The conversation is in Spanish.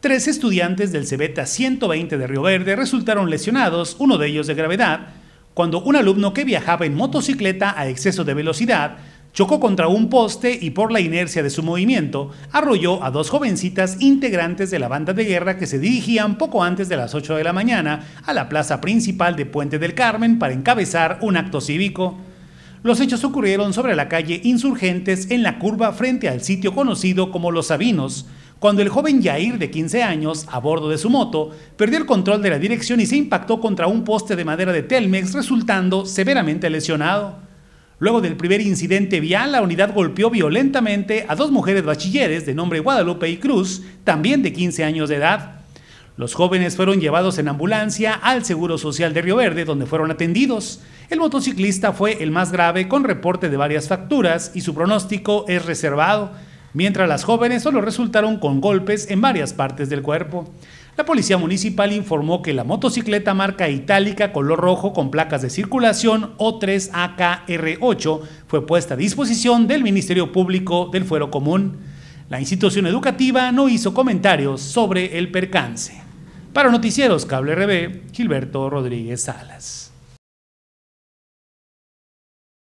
Tres estudiantes del Cebeta 120 de Río Verde resultaron lesionados, uno de ellos de gravedad, cuando un alumno que viajaba en motocicleta a exceso de velocidad chocó contra un poste y por la inercia de su movimiento arrolló a dos jovencitas integrantes de la banda de guerra que se dirigían poco antes de las 8 de la mañana a la plaza principal de Puente del Carmen para encabezar un acto cívico. Los hechos ocurrieron sobre la calle Insurgentes en la curva frente al sitio conocido como Los Sabinos, cuando el joven Yair, de 15 años, a bordo de su moto, perdió el control de la dirección y se impactó contra un poste de madera de Telmex, resultando severamente lesionado. Luego del primer incidente vial, la unidad golpeó violentamente a dos mujeres bachilleres de nombre Guadalupe y Cruz, también de 15 años de edad. Los jóvenes fueron llevados en ambulancia al Seguro Social de Río Verde, donde fueron atendidos. El motociclista fue el más grave con reporte de varias facturas y su pronóstico es reservado mientras las jóvenes solo resultaron con golpes en varias partes del cuerpo. La policía municipal informó que la motocicleta marca itálica color rojo con placas de circulación O3AKR8 fue puesta a disposición del Ministerio Público del Fuero Común. La institución educativa no hizo comentarios sobre el percance. Para Noticieros Cable RB, Gilberto Rodríguez Salas.